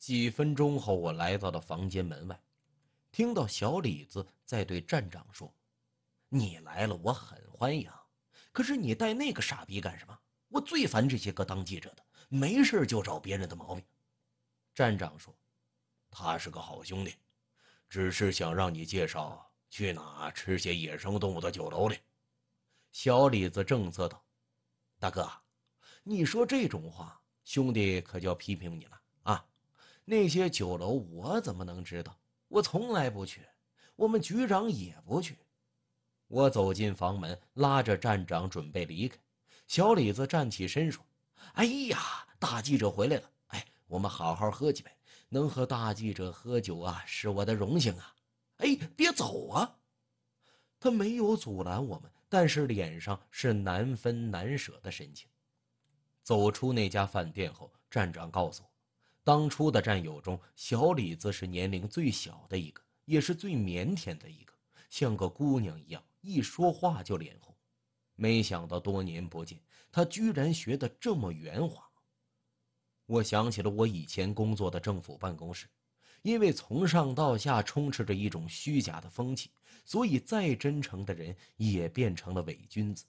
几分钟后，我来到了房间门外，听到小李子在对站长说：“你来了，我很欢迎。可是你带那个傻逼干什么？我最烦这些个当记者的，没事就找别人的毛病。”站长说：“他是个好兄弟，只是想让你介绍去哪吃些野生动物的酒楼里。”小李子正色道：“大哥，你说这种话，兄弟可就要批评你了。”那些酒楼我怎么能知道？我从来不去，我们局长也不去。我走进房门，拉着站长准备离开。小李子站起身说：“哎呀，大记者回来了！哎，我们好好喝几杯。能和大记者喝酒啊，是我的荣幸啊！哎，别走啊！”他没有阻拦我们，但是脸上是难分难舍的神情。走出那家饭店后，站长告诉我。当初的战友中，小李子是年龄最小的一个，也是最腼腆的一个，像个姑娘一样，一说话就脸红。没想到多年不见，他居然学得这么圆滑。我想起了我以前工作的政府办公室，因为从上到下充斥着一种虚假的风气，所以再真诚的人也变成了伪君子。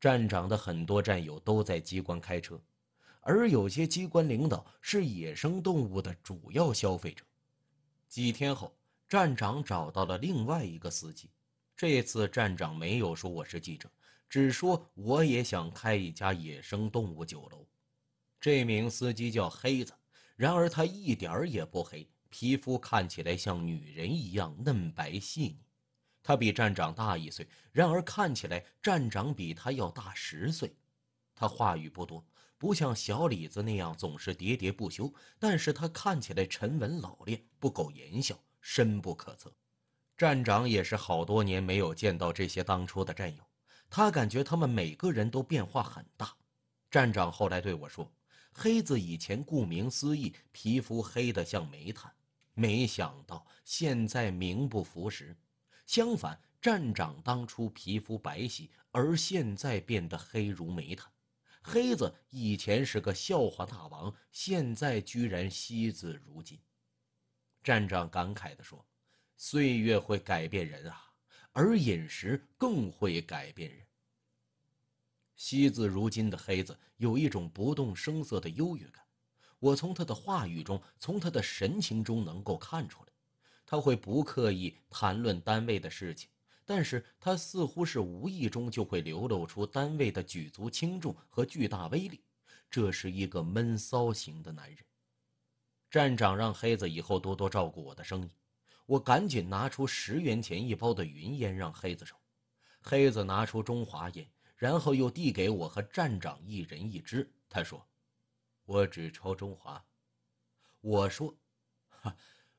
站长的很多战友都在机关开车。而有些机关领导是野生动物的主要消费者。几天后，站长找到了另外一个司机。这次站长没有说我是记者，只说我也想开一家野生动物酒楼。这名司机叫黑子，然而他一点儿也不黑，皮肤看起来像女人一样嫩白细腻。他比站长大一岁，然而看起来站长比他要大十岁。他话语不多。不像小李子那样总是喋喋不休，但是他看起来沉稳老练，不苟言笑，深不可测。站长也是好多年没有见到这些当初的战友，他感觉他们每个人都变化很大。站长后来对我说：“黑子以前顾名思义，皮肤黑得像煤炭，没想到现在名不符实。相反，站长当初皮肤白皙，而现在变得黑如煤炭。”黑子以前是个笑话大王，现在居然惜字如金。站长感慨地说：“岁月会改变人啊，而饮食更会改变人。”惜字如金的黑子有一种不动声色的优越感，我从他的话语中，从他的神情中能够看出来，他会不刻意谈论单位的事情。但是他似乎是无意中就会流露出单位的举足轻重和巨大威力，这是一个闷骚型的男人。站长让黑子以后多多照顾我的生意，我赶紧拿出十元钱一包的云烟让黑子抽，黑子拿出中华烟，然后又递给我和站长一人一支。他说：“我只抽中华。”我说：“哈，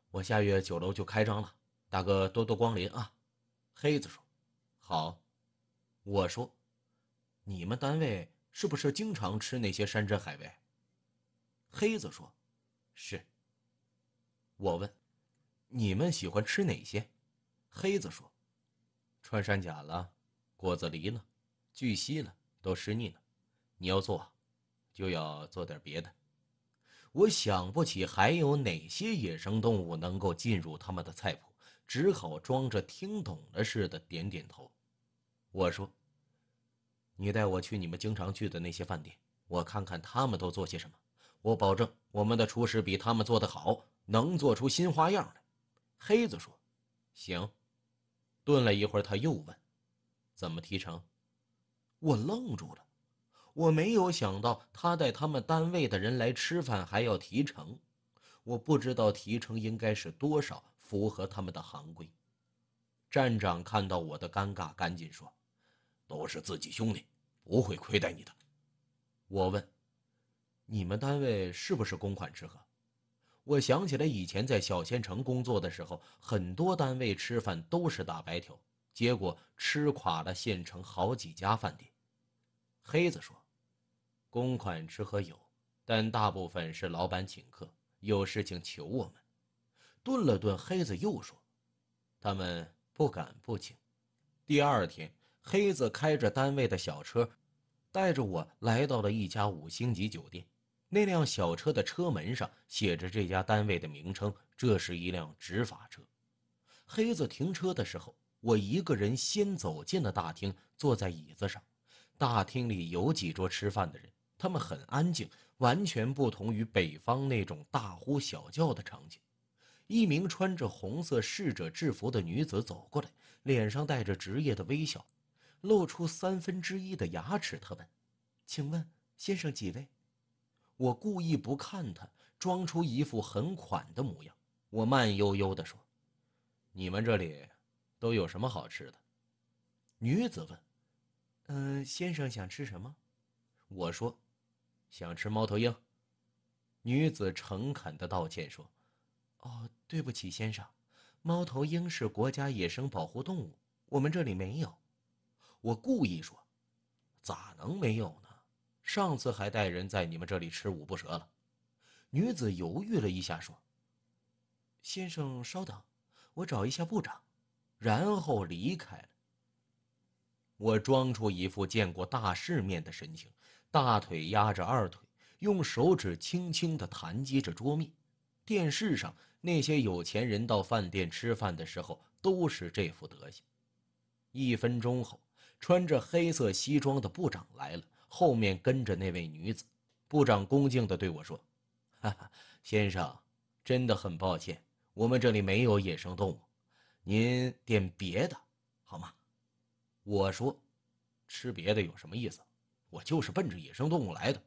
我下月酒楼就开张了，大哥多多光临啊。”黑子说：“好。”我说：“你们单位是不是经常吃那些山珍海味？”黑子说：“是。”我问：“你们喜欢吃哪些？”黑子说：“穿山甲了，果子狸了，巨蜥了，都吃腻了。你要做，就要做点别的。”我想不起还有哪些野生动物能够进入他们的菜谱。只好装着听懂了似的点点头。我说：“你带我去你们经常去的那些饭店，我看看他们都做些什么。我保证我们的厨师比他们做的好，能做出新花样来。”黑子说：“行。”顿了一会儿，他又问：“怎么提成？”我愣住了。我没有想到他带他们单位的人来吃饭还要提成。我不知道提成应该是多少。符合他们的行规。站长看到我的尴尬，赶紧说：“都是自己兄弟，不会亏待你的。”我问：“你们单位是不是公款吃喝？”我想起来以前在小县城工作的时候，很多单位吃饭都是打白条，结果吃垮了县城好几家饭店。黑子说：“公款吃喝有，但大部分是老板请客，有事情求我们。”顿了顿，黑子又说：“他们不敢不请。”第二天，黑子开着单位的小车，带着我来到了一家五星级酒店。那辆小车的车门上写着这家单位的名称，这是一辆执法车。黑子停车的时候，我一个人先走进了大厅，坐在椅子上。大厅里有几桌吃饭的人，他们很安静，完全不同于北方那种大呼小叫的场景。一名穿着红色侍者制服的女子走过来，脸上带着职业的微笑，露出三分之一的牙齿。她问：“请问先生几位？”我故意不看她，装出一副很款的模样。我慢悠悠的说：“你们这里都有什么好吃的？”女子问：“嗯，先生想吃什么？”我说：“想吃猫头鹰。”女子诚恳的道歉说。哦，对不起，先生，猫头鹰是国家野生保护动物，我们这里没有。我故意说，咋能没有呢？上次还带人在你们这里吃五步蛇了。女子犹豫了一下，说：“先生稍等，我找一下部长。”然后离开了。我装出一副见过大世面的神情，大腿压着二腿，用手指轻轻的弹击着桌面。电视上那些有钱人到饭店吃饭的时候都是这副德行。一分钟后，穿着黑色西装的部长来了，后面跟着那位女子。部长恭敬地对我说：“哈哈，先生，真的很抱歉，我们这里没有野生动物，您点别的好吗？”我说：“吃别的有什么意思？我就是奔着野生动物来的。”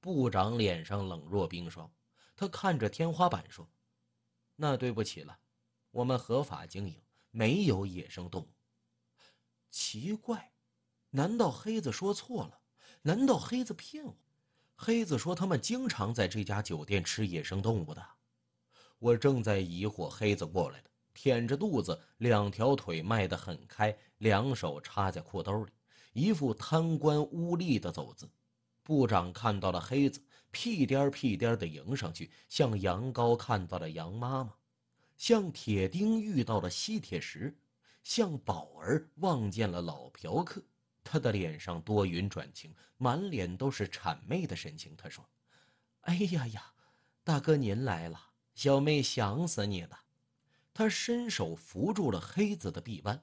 部长脸上冷若冰霜。他看着天花板说：“那对不起了，我们合法经营，没有野生动物。”奇怪，难道黑子说错了？难道黑子骗我？黑子说他们经常在这家酒店吃野生动物的。我正在疑惑，黑子过来的，着肚子，两条腿迈得很开，两手插在裤兜里，一副贪官污吏的走姿。部长看到了黑子。屁颠屁颠的迎上去，像羊羔看到了羊妈妈，像铁钉遇到了吸铁石，像宝儿望见了老嫖客。他的脸上多云转晴，满脸都是谄媚的神情。他说：“哎呀呀，大哥您来了，小妹想死你了。”他伸手扶住了黑子的臂弯，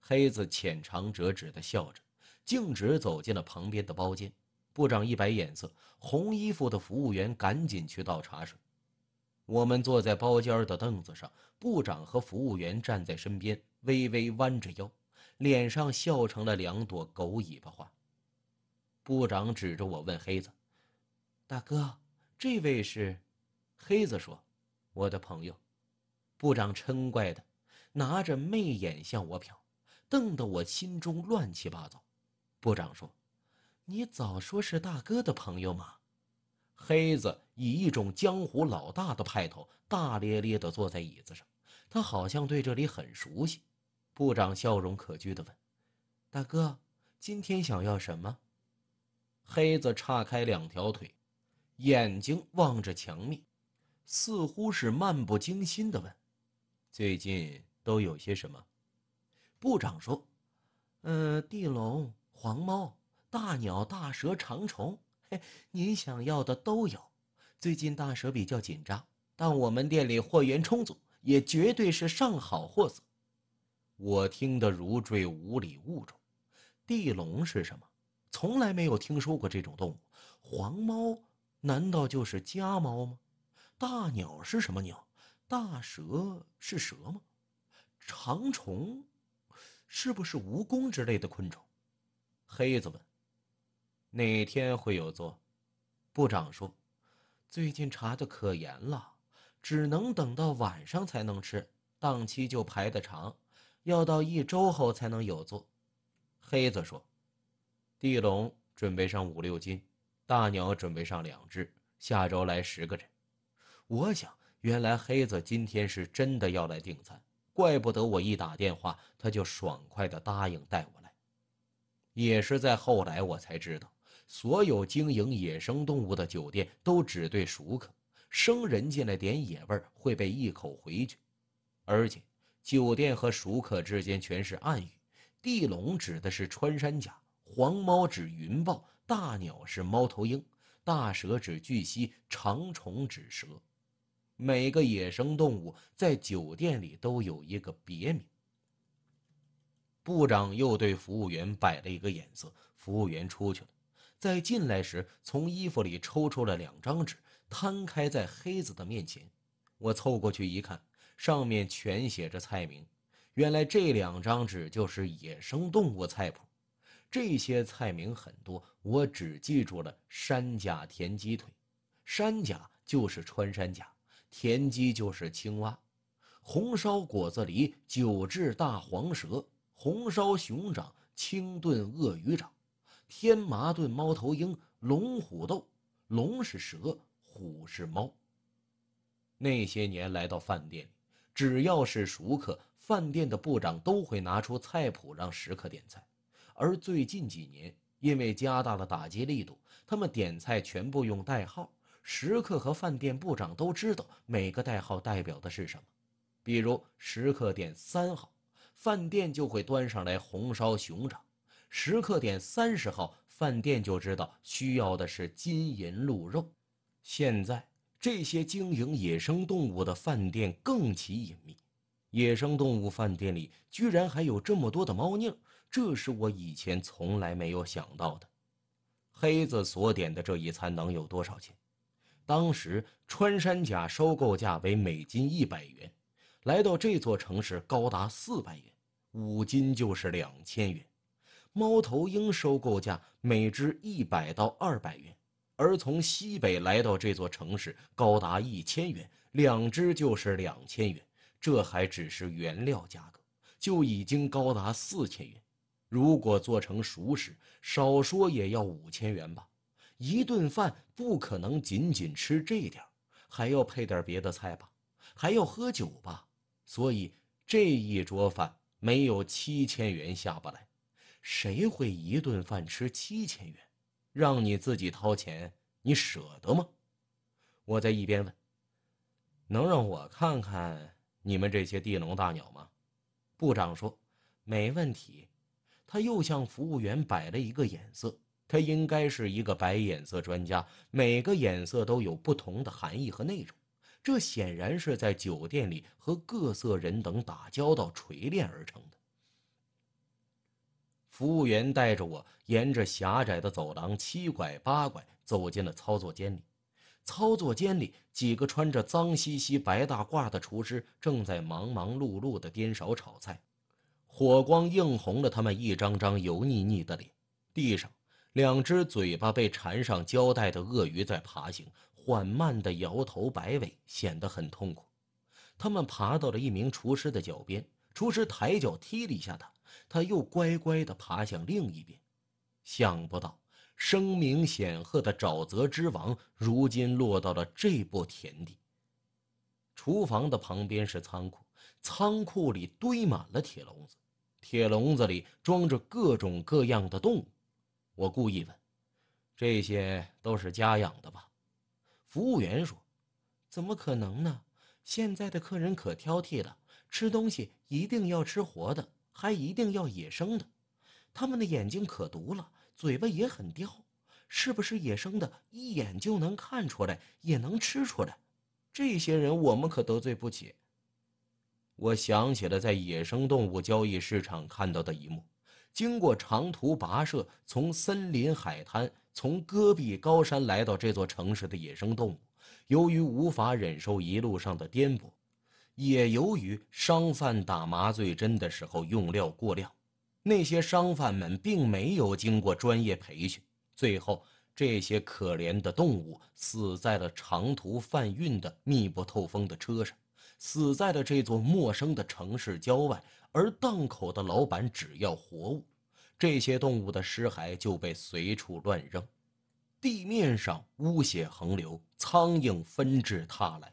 黑子浅尝辄止的笑着，径直走进了旁边的包间。部长一摆眼色，红衣服的服务员赶紧去倒茶水。我们坐在包间的凳子上，部长和服务员站在身边，微微弯着腰，脸上笑成了两朵狗尾巴花。部长指着我问黑子：“大哥，这位是？”黑子说：“我的朋友。”部长嗔怪的，拿着媚眼向我瞟，瞪得我心中乱七八糟。部长说。你早说是大哥的朋友嘛！”黑子以一种江湖老大的派头，大咧咧的坐在椅子上。他好像对这里很熟悉。部长笑容可掬的问：“大哥，今天想要什么？”黑子岔开两条腿，眼睛望着墙面，似乎是漫不经心的问：“最近都有些什么？”部长说：“呃，地龙、黄猫。”大鸟、大蛇、长虫，嘿，您想要的都有。最近大蛇比较紧张，但我们店里货源充足，也绝对是上好货色。我听得如坠五里雾中。地龙是什么？从来没有听说过这种动物。黄猫难道就是家猫吗？大鸟是什么鸟？大蛇是蛇吗？长虫是不是蜈蚣之类的昆虫？黑子问。哪天会有座？部长说，最近查的可严了，只能等到晚上才能吃，档期就排的长，要到一周后才能有座。黑子说，地笼准备上五六斤，大鸟准备上两只，下周来十个人。我想，原来黑子今天是真的要来订餐，怪不得我一打电话他就爽快的答应带我来。也是在后来我才知道。所有经营野生动物的酒店都只对熟客，生人进来点野味会被一口回绝。而且，酒店和熟客之间全是暗语，地笼指的是穿山甲，黄猫指云豹，大鸟是猫头鹰，大蛇指巨蜥，长虫指蛇。每个野生动物在酒店里都有一个别名。部长又对服务员摆了一个眼色，服务员出去了。在进来时，从衣服里抽出了两张纸，摊开在黑子的面前。我凑过去一看，上面全写着菜名。原来这两张纸就是野生动物菜谱。这些菜名很多，我只记住了山甲田鸡腿，山甲就是穿山甲，田鸡就是青蛙，红烧果子狸、九制大黄蛇、红烧熊掌、清炖鳄鱼掌。天麻炖猫头鹰，龙虎斗，龙是蛇，虎是猫。那些年来到饭店，只要是熟客，饭店的部长都会拿出菜谱让食客点菜。而最近几年，因为加大了打击力度，他们点菜全部用代号，食客和饭店部长都知道每个代号代表的是什么。比如食客点三号，饭店就会端上来红烧熊掌。食客点三十号饭店就知道需要的是金银鹿肉。现在这些经营野生动物的饭店更其隐秘，野生动物饭店里居然还有这么多的猫腻，这是我以前从来没有想到的。黑子所点的这一餐能有多少钱？当时穿山甲收购价为每斤一百元，来到这座城市高达四百元，五斤就是两千元。猫头鹰收购价每只一百到二百元，而从西北来到这座城市，高达一千元，两只就是两千元。这还只是原料价格，就已经高达四千元。如果做成熟食，少说也要五千元吧。一顿饭不可能仅仅吃这点，还要配点别的菜吧，还要喝酒吧。所以这一桌饭没有七千元下不来。谁会一顿饭吃七千元？让你自己掏钱，你舍得吗？我在一边问。能让我看看你们这些地龙大鸟吗？部长说：“没问题。”他又向服务员摆了一个眼色。他应该是一个白眼色专家，每个眼色都有不同的含义和内容。这显然是在酒店里和各色人等打交道锤炼而成的。服务员带着我沿着狭窄的走廊七拐八拐走进了操作间里。操作间里，几个穿着脏兮兮白大褂的厨师正在忙忙碌碌地颠勺炒菜，火光映红了他们一张张油腻腻的脸。地上，两只嘴巴被缠上胶带的鳄鱼在爬行，缓慢地摇头摆尾，显得很痛苦。他们爬到了一名厨师的脚边，厨师抬脚踢了一下他。他又乖乖地爬向另一边，想不到声名显赫的沼泽之王，如今落到了这步田地。厨房的旁边是仓库，仓库里堆满了铁笼子，铁笼子里装着各种各样的动物。我故意问：“这些都是家养的吧？”服务员说：“怎么可能呢？现在的客人可挑剔了，吃东西一定要吃活的。”还一定要野生的，他们的眼睛可毒了，嘴巴也很刁，是不是野生的，一眼就能看出来，也能吃出来。这些人我们可得罪不起。我想起了在野生动物交易市场看到的一幕：经过长途跋涉，从森林、海滩、从戈壁高山来到这座城市的野生动物，由于无法忍受一路上的颠簸。也由于商贩打麻醉针的时候用料过量，那些商贩们并没有经过专业培训，最后这些可怜的动物死在了长途贩运的密不透风的车上，死在了这座陌生的城市郊外。而档口的老板只要活物，这些动物的尸骸就被随处乱扔，地面上污血横流，苍蝇纷至沓来。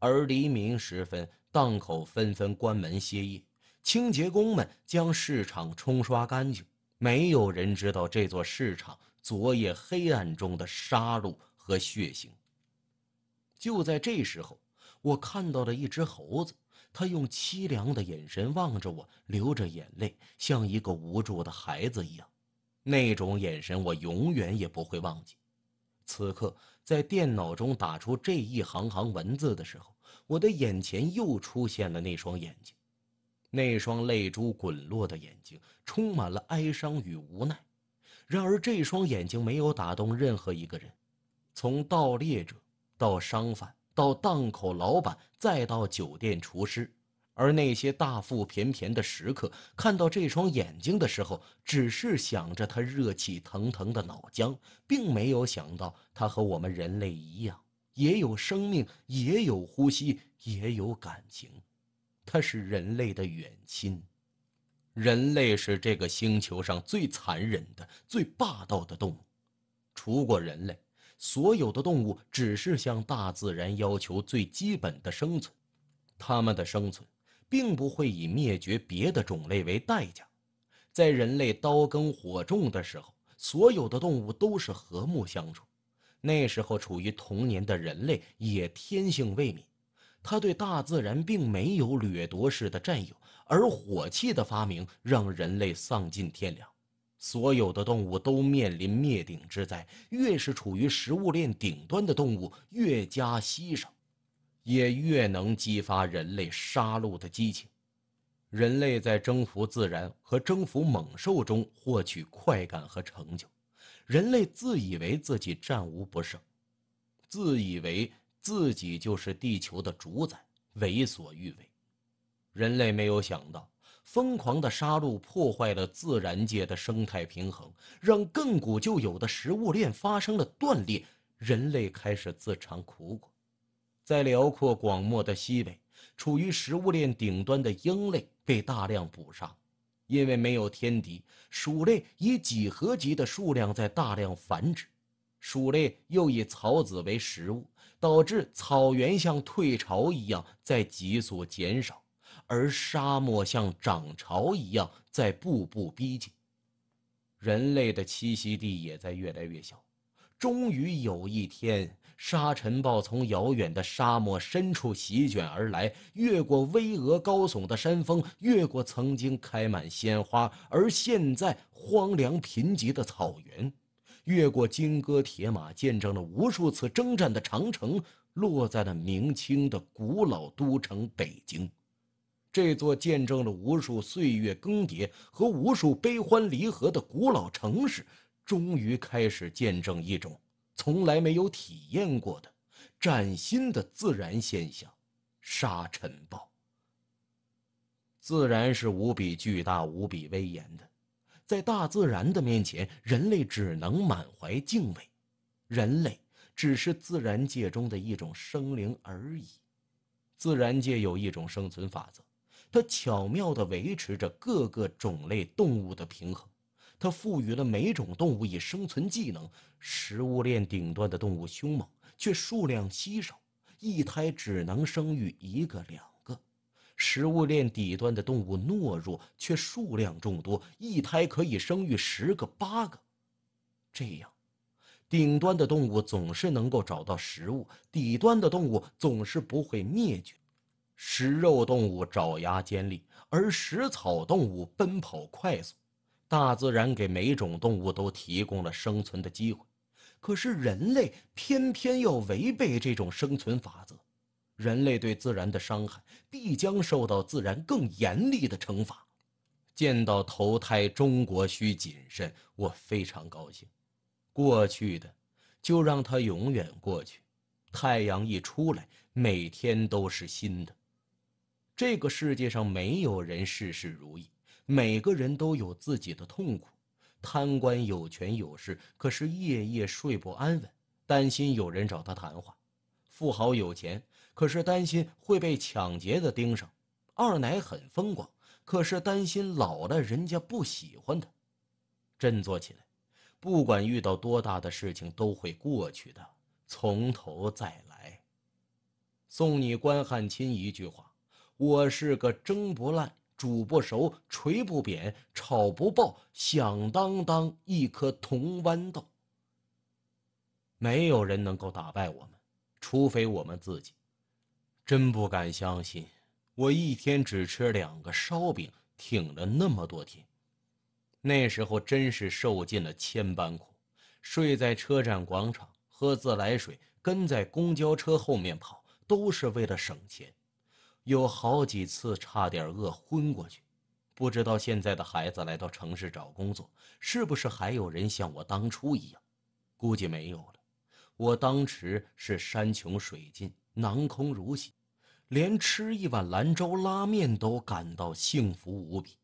而黎明时分，档口纷纷关门歇业，清洁工们将市场冲刷干净。没有人知道这座市场昨夜黑暗中的杀戮和血腥。就在这时候，我看到了一只猴子，它用凄凉的眼神望着我，流着眼泪，像一个无助的孩子一样。那种眼神，我永远也不会忘记。此刻。在电脑中打出这一行行文字的时候，我的眼前又出现了那双眼睛，那双泪珠滚落的眼睛，充满了哀伤与无奈。然而，这双眼睛没有打动任何一个人，从盗猎者到商贩，到档口老板，再到酒店厨师。而那些大腹便便的食客看到这双眼睛的时候，只是想着他热气腾腾的脑浆，并没有想到他和我们人类一样，也有生命，也有呼吸，也有感情。他是人类的远亲，人类是这个星球上最残忍的、最霸道的动物。除过人类，所有的动物只是向大自然要求最基本的生存，他们的生存。并不会以灭绝别的种类为代价。在人类刀耕火种的时候，所有的动物都是和睦相处。那时候处于童年的人类也天性未泯，他对大自然并没有掠夺式的占有。而火器的发明让人类丧尽天良，所有的动物都面临灭顶之灾。越是处于食物链顶端的动物，越加稀少。也越能激发人类杀戮的激情。人类在征服自然和征服猛兽中获取快感和成就，人类自以为自己战无不胜，自以为自己就是地球的主宰，为所欲为。人类没有想到，疯狂的杀戮破坏了自然界的生态平衡，让亘古就有的食物链发生了断裂，人类开始自尝苦果。在辽阔广漠的西北，处于食物链顶端的鹰类被大量捕杀，因为没有天敌，鼠类以几何级的数量在大量繁殖，鼠类又以草籽为食物，导致草原像退潮一样在急速减少，而沙漠像涨潮一样在步步逼近，人类的栖息地也在越来越小，终于有一天。沙尘暴从遥远的沙漠深处席卷而来，越过巍峨高耸的山峰，越过曾经开满鲜花而现在荒凉贫瘠的草原，越过金戈铁马见证了无数次征战的长城，落在了明清的古老都城北京。这座见证了无数岁月更迭和无数悲欢离合的古老城市，终于开始见证一种。从来没有体验过的崭新的自然现象——沙尘暴。自然是无比巨大、无比威严的，在大自然的面前，人类只能满怀敬畏。人类只是自然界中的一种生灵而已。自然界有一种生存法则，它巧妙地维持着各个种类动物的平衡。它赋予了每种动物以生存技能。食物链顶端的动物凶猛，却数量稀少，一胎只能生育一个、两个；食物链底端的动物懦弱，却数量众多，一胎可以生育十个、八个。这样，顶端的动物总是能够找到食物，底端的动物总是不会灭绝。食肉动物爪牙尖利，而食草动物奔跑快速。大自然给每种动物都提供了生存的机会，可是人类偏偏要违背这种生存法则。人类对自然的伤害必将受到自然更严厉的惩罚。见到投胎，中国需谨慎。我非常高兴，过去的就让它永远过去。太阳一出来，每天都是新的。这个世界上没有人事事如意。每个人都有自己的痛苦，贪官有权有势，可是夜夜睡不安稳，担心有人找他谈话；富豪有钱，可是担心会被抢劫的盯上；二奶很风光，可是担心老了人家不喜欢他。振作起来，不管遇到多大的事情都会过去的，从头再来。送你关汉卿一句话：我是个蒸不烂。煮不熟，锤不扁，炒不爆，响当当一颗铜豌豆。没有人能够打败我们，除非我们自己。真不敢相信，我一天只吃两个烧饼，挺了那么多天。那时候真是受尽了千般苦，睡在车站广场，喝自来水，跟在公交车后面跑，都是为了省钱。有好几次差点饿昏过去，不知道现在的孩子来到城市找工作，是不是还有人像我当初一样？估计没有了。我当时是山穷水尽，囊空如洗，连吃一碗兰州拉面都感到幸福无比。